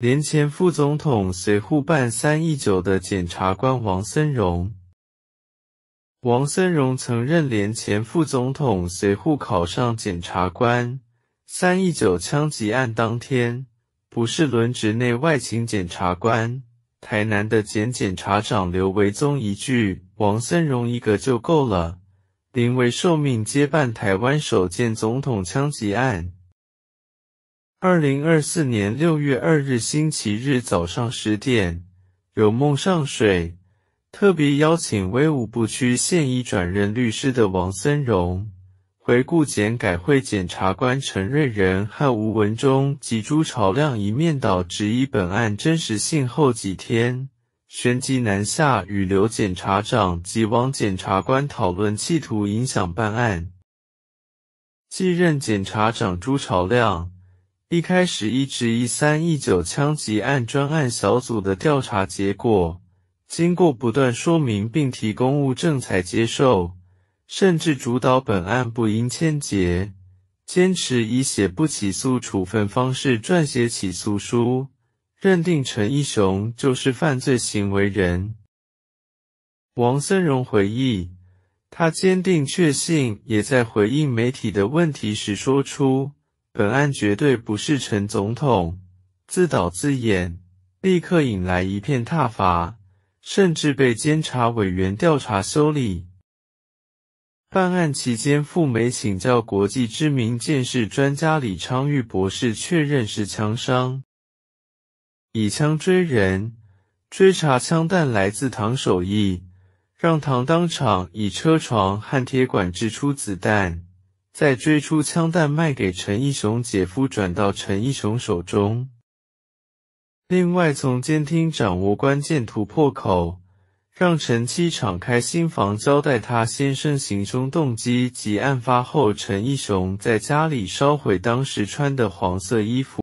连前副总统随护办三一九的检察官王森荣，王森荣曾任连前副总统随护，考上检察官三一九枪击案当天，不是轮值内外勤检察官，台南的检检察长刘维宗一句“王森荣一个就够了”，临危受命接办台湾首件总统枪击案。二零二四年六月二日星期日早上十点，有梦上水特别邀请威武不屈、现已转任律师的王森荣，回顾检改会检察官陈瑞仁和吴文忠及朱朝亮一面倒质疑本案真实性后几天，旋即南下与刘检察长及王检察官讨论企图影响办案。继任检察长朱朝亮。一开始，一直一三一九枪击案专案小组的调查结果，经过不断说明并提供物证才接受，甚至主导本案不应牵结，坚持以写不起诉处分方式撰写起诉书，认定陈义雄就是犯罪行为人。王森荣回忆，他坚定确信，也在回应媒体的问题时说出。本案绝对不是陈总统自导自演，立刻引来一片挞伐，甚至被监察委员调查修理。办案期间赴美请教国际知名剑士专家李昌钰博士，确认是枪伤，以枪追人，追查枪弹来自唐守义，让唐当场以车床焊铁管掷出子弹。再追出枪弹卖给陈义雄，姐夫转到陈义雄手中。另外从监听掌握关键突破口，让陈七敞开心房交代他先生行凶动机及案发后陈义雄在家里烧毁当时穿的黄色衣服。